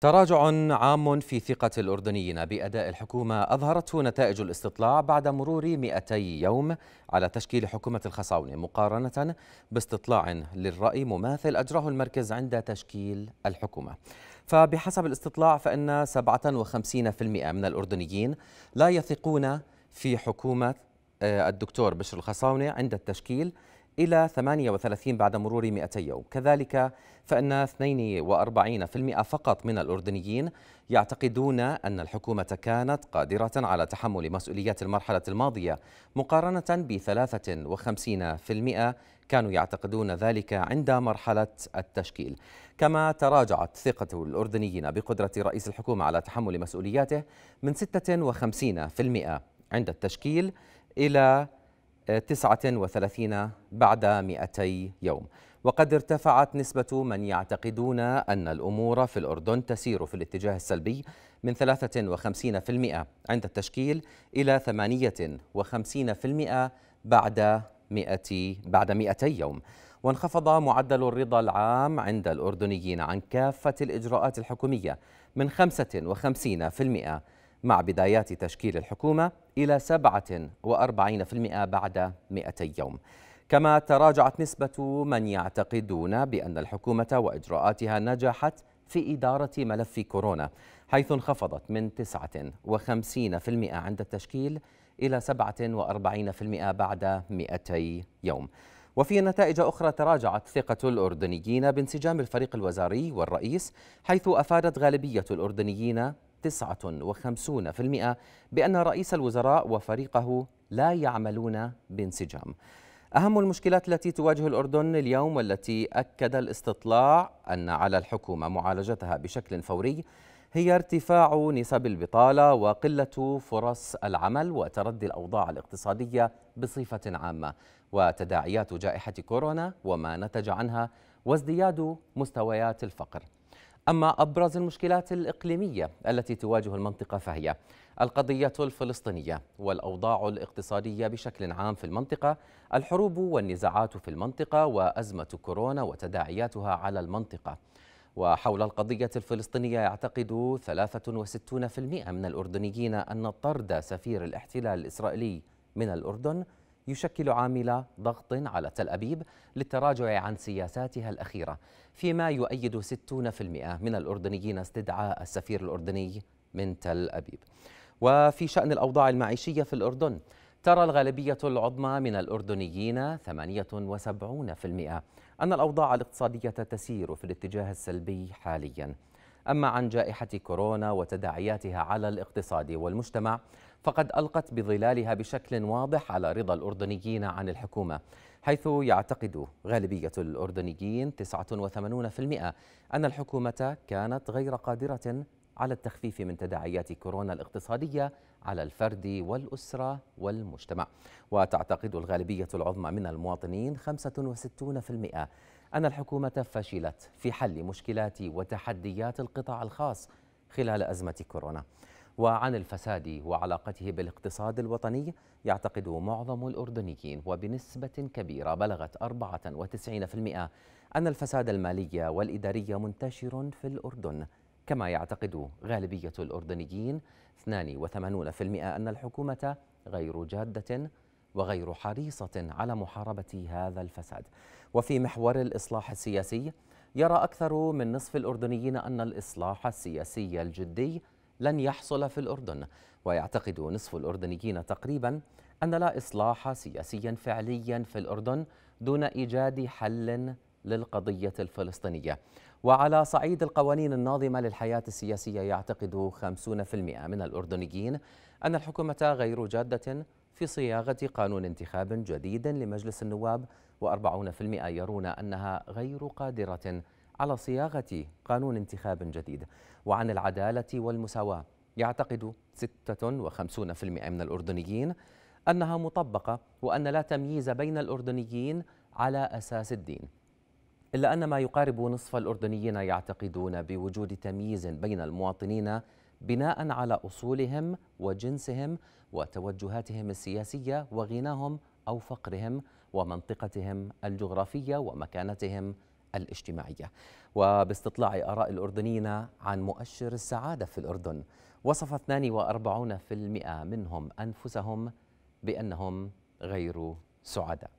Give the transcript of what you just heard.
تراجع عام في ثقة الأردنيين بأداء الحكومة أظهرته نتائج الاستطلاع بعد مرور 200 يوم على تشكيل حكومة الخصاونة مقارنة باستطلاع للرأي مماثل أجراه المركز عند تشكيل الحكومة فبحسب الاستطلاع فإن 57% من الأردنيين لا يثقون في حكومة آه، الدكتور بشر الخصاونة عند التشكيل إلى 38 بعد مرور 200 يوم كذلك فإن 42% فقط من الأردنيين يعتقدون أن الحكومة كانت قادرة على تحمل مسؤوليات المرحلة الماضية مقارنة ب 53% كانوا يعتقدون ذلك عند مرحلة التشكيل كما تراجعت ثقة الأردنيين بقدرة رئيس الحكومة على تحمل مسؤولياته من 56% عند التشكيل إلى 39 بعد 200 يوم وقد ارتفعت نسبة من يعتقدون أن الأمور في الأردن تسير في الاتجاه السلبي من 53% عند التشكيل إلى 58% بعد 100 بعد 200 يوم وانخفض معدل الرضا العام عند الأردنيين عن كافة الإجراءات الحكومية من 55% مع بدايات تشكيل الحكومة إلى 47% بعد 200 يوم كما تراجعت نسبة من يعتقدون بأن الحكومة وإجراءاتها نجحت في إدارة ملف كورونا حيث انخفضت من 59% عند التشكيل إلى 47% بعد 200 يوم وفي نتائج أخرى تراجعت ثقة الأردنيين بانسجام الفريق الوزاري والرئيس حيث أفادت غالبية الأردنيين 59% بأن رئيس الوزراء وفريقه لا يعملون بانسجام أهم المشكلات التي تواجه الأردن اليوم والتي أكد الاستطلاع أن على الحكومة معالجتها بشكل فوري هي ارتفاع نسب البطالة وقلة فرص العمل وتردي الأوضاع الاقتصادية بصفة عامة وتداعيات جائحة كورونا وما نتج عنها وازدياد مستويات الفقر أما أبرز المشكلات الإقليمية التي تواجه المنطقة فهي القضية الفلسطينية والأوضاع الاقتصادية بشكل عام في المنطقة الحروب والنزاعات في المنطقة وأزمة كورونا وتداعياتها على المنطقة وحول القضية الفلسطينية يعتقد 63% من الأردنيين أن طرد سفير الاحتلال الإسرائيلي من الأردن يشكل عامل ضغط على تل أبيب للتراجع عن سياساتها الأخيرة فيما يؤيد 60% من الأردنيين استدعاء السفير الأردني من تل أبيب وفي شأن الأوضاع المعيشية في الأردن ترى الغالبية العظمى من الأردنيين 78% أن الأوضاع الاقتصادية تسير في الاتجاه السلبي حالياً أما عن جائحة كورونا وتداعياتها على الاقتصاد والمجتمع فقد ألقت بظلالها بشكل واضح على رضا الأردنيين عن الحكومة حيث يعتقد غالبية الأردنيين 89% أن الحكومة كانت غير قادرة على التخفيف من تداعيات كورونا الاقتصادية على الفرد والأسرة والمجتمع وتعتقد الغالبية العظمى من المواطنين 65% أن الحكومة فشلت في حل مشكلات وتحديات القطاع الخاص خلال أزمة كورونا وعن الفساد وعلاقته بالاقتصاد الوطني يعتقد معظم الأردنيين وبنسبة كبيرة بلغت 94% أن الفساد المالي والإداري منتشر في الأردن كما يعتقد غالبية الأردنيين 82% أن الحكومة غير جادة وغير حريصة على محاربة هذا الفساد وفي محور الإصلاح السياسي يرى أكثر من نصف الأردنيين أن الإصلاح السياسي الجدي لن يحصل في الأردن ويعتقد نصف الأردنيين تقريبا أن لا إصلاح سياسيا فعليا في الأردن دون إيجاد حل للقضية الفلسطينية وعلى صعيد القوانين الناظمة للحياة السياسية يعتقد 50% من الأردنيين أن الحكومة غير جادة في صياغة قانون انتخاب جديد لمجلس النواب و40% يرون أنها غير قادرة على صياغة قانون انتخاب جديد وعن العدالة والمساواة يعتقد 56% من الأردنيين أنها مطبقة وأن لا تمييز بين الأردنيين على أساس الدين إلا أن ما يقارب نصف الأردنيين يعتقدون بوجود تمييز بين المواطنين بناء على أصولهم وجنسهم وتوجهاتهم السياسية وغناهم أو فقرهم ومنطقتهم الجغرافية ومكانتهم الاجتماعية وباستطلاع آراء الأردنيين عن مؤشر السعادة في الأردن وصف 42% منهم أنفسهم بأنهم غير سعداء